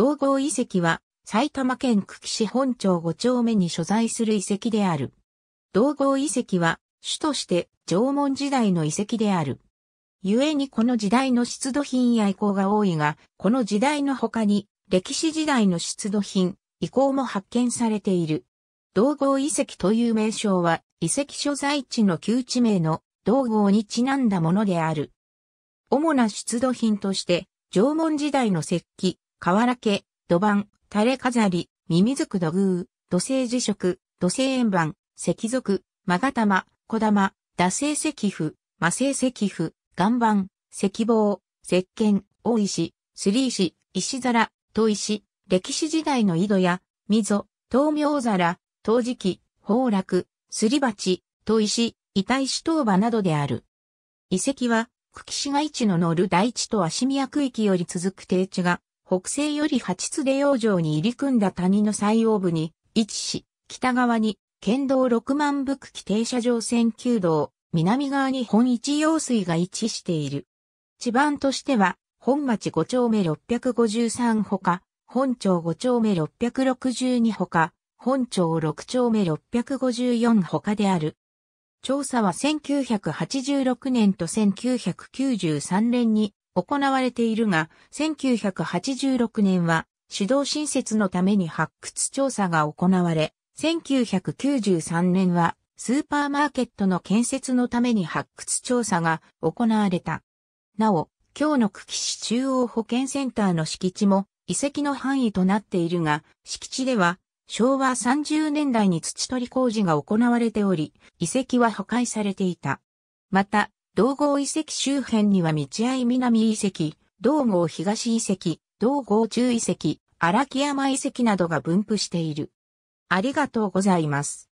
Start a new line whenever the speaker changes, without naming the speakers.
道郷遺跡は埼玉県久喜市本町5丁目に所在する遺跡である。道郷遺跡は主として縄文時代の遺跡である。故にこの時代の出土品や遺構が多いが、この時代の他に歴史時代の出土品、遺構も発見されている。道郷遺跡という名称は遺跡所在地の旧地名の道郷にちなんだものである。主な出土品として縄文時代の石器、原家、土板、垂れ飾り、ミミズク土偶、土星磁石、土星円盤、石属、マガタマ、小玉、打製石符、魔製石符、岩盤、石棒、石剣、大石、すり石、石皿、砥石、歴史時代の井戸や、溝、豆苗皿、陶磁器、崩落、すり鉢、砥石、板石等場などである。遺跡は、久喜市街地の乗る大地と足宮区域より続く低地が、北西より八津出洋上に入り組んだ谷の最央部に位置し、北側に県道六万部区停車場線9道、南側に本一用水が位置している。地盤としては、本町五丁目六百五十三ほか、本町五丁目六百六十二ほか、本町六丁目六百五十四ほかである。調査は1986年と1993年に行われているが、1986年は指導新設のために発掘調査が行われ、1993年はスーパーマーケットの建設のために発掘調査が行われた。なお、今日の久喜市中央保健センターの敷地も遺跡の範囲となっているが、敷地では昭和30年代に土取り工事が行われており、遺跡は破壊されていた。また、道郷遺跡周辺には道合南遺跡、道郷東遺跡、道郷中遺跡、荒木山遺跡などが分布している。ありがとうございます。